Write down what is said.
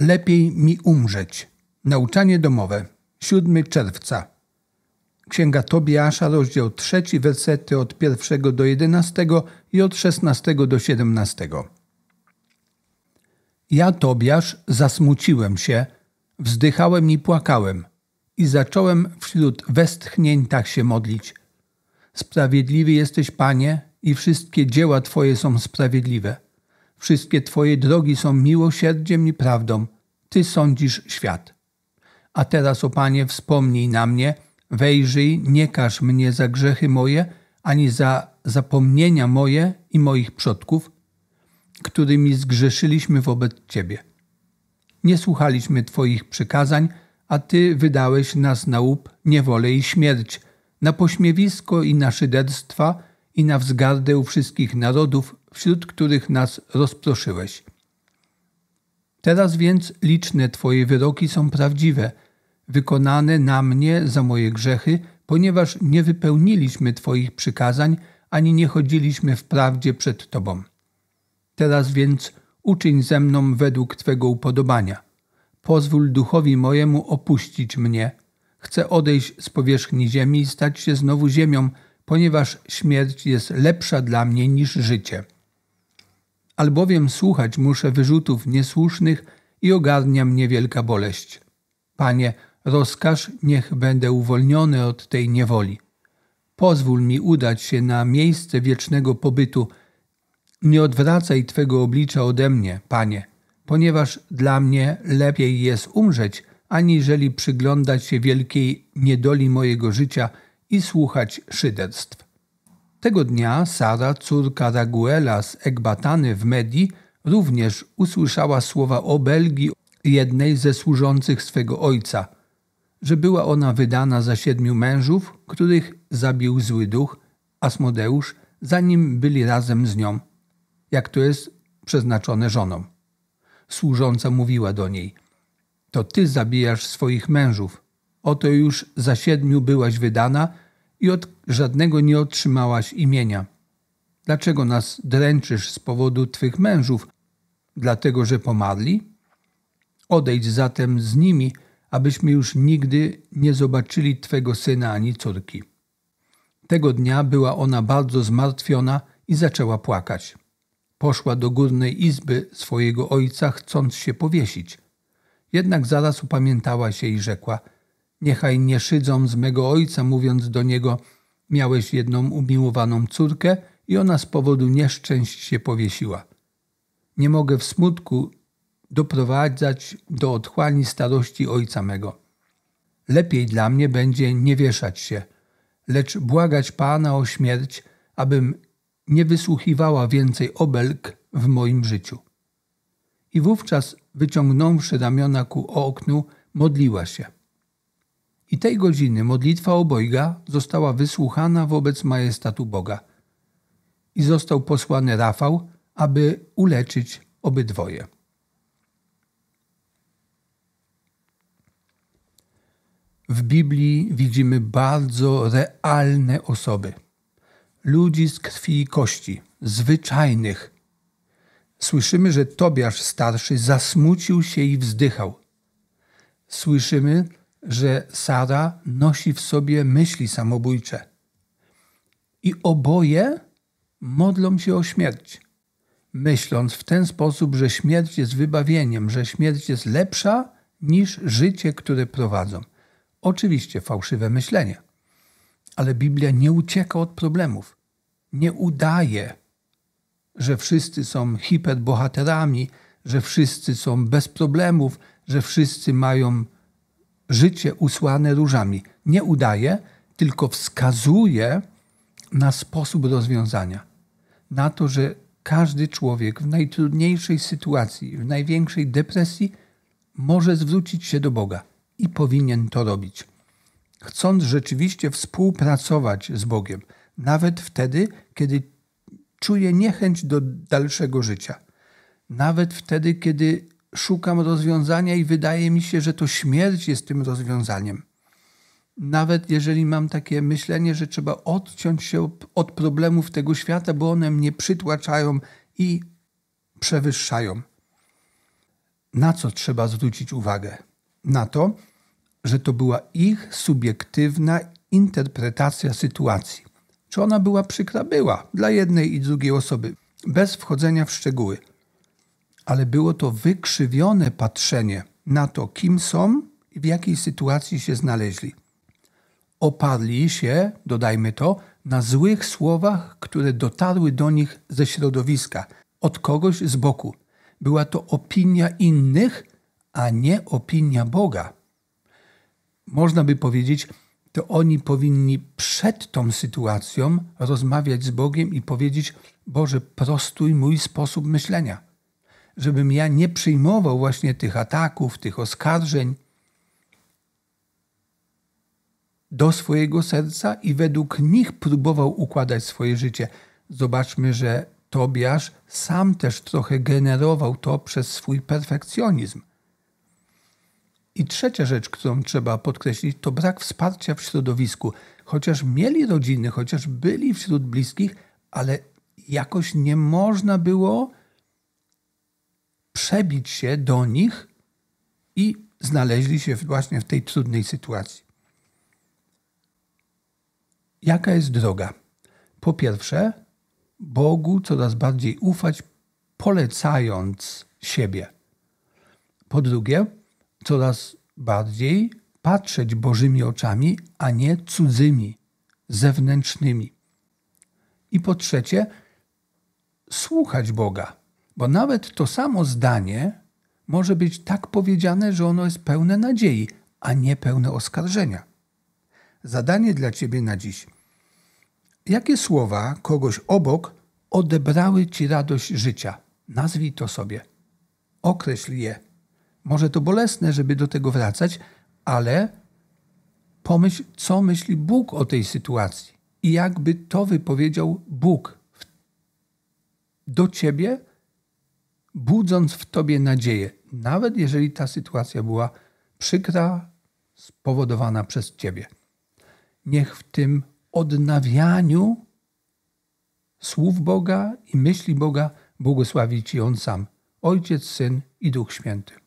Lepiej mi umrzeć. Nauczanie domowe. 7 czerwca. Księga Tobiasza, rozdział 3, wersety od 1 do 11 i od 16 do 17. Ja, Tobiasz, zasmuciłem się, wzdychałem i płakałem i zacząłem wśród westchnień tak się modlić. Sprawiedliwy jesteś, Panie, i wszystkie dzieła Twoje są sprawiedliwe – Wszystkie Twoje drogi są miłosierdziem i prawdą. Ty sądzisz świat. A teraz, o Panie, wspomnij na mnie, wejrzyj, nie każ mnie za grzechy moje, ani za zapomnienia moje i moich przodków, którymi zgrzeszyliśmy wobec Ciebie. Nie słuchaliśmy Twoich przykazań, a Ty wydałeś nas na łup, niewolę i śmierć, na pośmiewisko i na szyderstwa i na wzgardę u wszystkich narodów, wśród których nas rozproszyłeś. Teraz więc liczne Twoje wyroki są prawdziwe, wykonane na mnie za moje grzechy, ponieważ nie wypełniliśmy Twoich przykazań, ani nie chodziliśmy w prawdzie przed Tobą. Teraz więc uczyń ze mną według Twego upodobania. Pozwól duchowi mojemu opuścić mnie. Chcę odejść z powierzchni ziemi i stać się znowu ziemią, ponieważ śmierć jest lepsza dla mnie niż życie albowiem słuchać muszę wyrzutów niesłusznych i ogarnia mnie wielka boleść. Panie, rozkaż, niech będę uwolniony od tej niewoli. Pozwól mi udać się na miejsce wiecznego pobytu. Nie odwracaj Twego oblicza ode mnie, Panie, ponieważ dla mnie lepiej jest umrzeć, aniżeli przyglądać się wielkiej niedoli mojego życia i słuchać szyderstw. Tego dnia Sara, córka Raguela z Ekbatany w Medii, również usłyszała słowa obelgi jednej ze służących swego ojca, że była ona wydana za siedmiu mężów, których zabił zły duch, Asmodeusz, zanim byli razem z nią, jak to jest przeznaczone żoną. Służąca mówiła do niej: To ty zabijasz swoich mężów. Oto już za siedmiu byłaś wydana, i od żadnego nie otrzymałaś imienia. Dlaczego nas dręczysz z powodu twych mężów? Dlatego, że pomarli? Odejdź zatem z nimi, abyśmy już nigdy nie zobaczyli twego syna ani córki. Tego dnia była ona bardzo zmartwiona i zaczęła płakać. Poszła do górnej izby swojego ojca, chcąc się powiesić. Jednak zaraz upamiętała się i rzekła – Niechaj nie szydzą z mego ojca, mówiąc do niego: Miałeś jedną umiłowaną córkę i ona z powodu nieszczęść się powiesiła. Nie mogę w smutku doprowadzać do otchłani starości ojca mego. Lepiej dla mnie będzie nie wieszać się, lecz błagać Pana o śmierć, abym nie wysłuchiwała więcej obelg w moim życiu. I wówczas, wyciągnąwszy ramiona ku oknu, modliła się. I tej godziny modlitwa obojga została wysłuchana wobec majestatu Boga. I został posłany Rafał, aby uleczyć obydwoje. W Biblii widzimy bardzo realne osoby, ludzi z krwi i kości, zwyczajnych. Słyszymy, że Tobiasz starszy zasmucił się i wzdychał. Słyszymy, że Sara nosi w sobie myśli samobójcze. I oboje modlą się o śmierć, myśląc w ten sposób, że śmierć jest wybawieniem, że śmierć jest lepsza niż życie, które prowadzą. Oczywiście fałszywe myślenie, ale Biblia nie ucieka od problemów, nie udaje, że wszyscy są hiperbohaterami, że wszyscy są bez problemów, że wszyscy mają życie usłane różami. Nie udaje, tylko wskazuje na sposób rozwiązania. Na to, że każdy człowiek w najtrudniejszej sytuacji, w największej depresji może zwrócić się do Boga i powinien to robić. Chcąc rzeczywiście współpracować z Bogiem, nawet wtedy, kiedy czuje niechęć do dalszego życia, nawet wtedy, kiedy szukam rozwiązania i wydaje mi się, że to śmierć jest tym rozwiązaniem. Nawet jeżeli mam takie myślenie, że trzeba odciąć się od problemów tego świata, bo one mnie przytłaczają i przewyższają. Na co trzeba zwrócić uwagę? Na to, że to była ich subiektywna interpretacja sytuacji. Czy ona była przykra? Była dla jednej i drugiej osoby, bez wchodzenia w szczegóły ale było to wykrzywione patrzenie na to, kim są i w jakiej sytuacji się znaleźli. Oparli się, dodajmy to, na złych słowach, które dotarły do nich ze środowiska, od kogoś z boku. Była to opinia innych, a nie opinia Boga. Można by powiedzieć, to oni powinni przed tą sytuacją rozmawiać z Bogiem i powiedzieć: Boże, prostuj mój sposób myślenia żebym ja nie przyjmował właśnie tych ataków, tych oskarżeń do swojego serca i według nich próbował układać swoje życie. Zobaczmy, że Tobiasz sam też trochę generował to przez swój perfekcjonizm. I trzecia rzecz, którą trzeba podkreślić, to brak wsparcia w środowisku. Chociaż mieli rodziny, chociaż byli wśród bliskich, ale jakoś nie można było przebić się do nich i znaleźli się właśnie w tej trudnej sytuacji. Jaka jest droga? Po pierwsze, Bogu coraz bardziej ufać, polecając siebie. Po drugie, coraz bardziej patrzeć Bożymi oczami, a nie cudzymi, zewnętrznymi. I po trzecie, słuchać Boga bo nawet to samo zdanie może być tak powiedziane, że ono jest pełne nadziei, a nie pełne oskarżenia. Zadanie dla ciebie na dziś. Jakie słowa kogoś obok odebrały ci radość życia? Nazwij to sobie. Określ je. Może to bolesne, żeby do tego wracać, ale pomyśl, co myśli Bóg o tej sytuacji i jakby to wypowiedział Bóg do ciebie budząc w tobie nadzieję, nawet jeżeli ta sytuacja była przykra, spowodowana przez ciebie. Niech w tym odnawianiu słów Boga i myśli Boga błogosławi ci On sam, Ojciec, Syn i Duch Święty.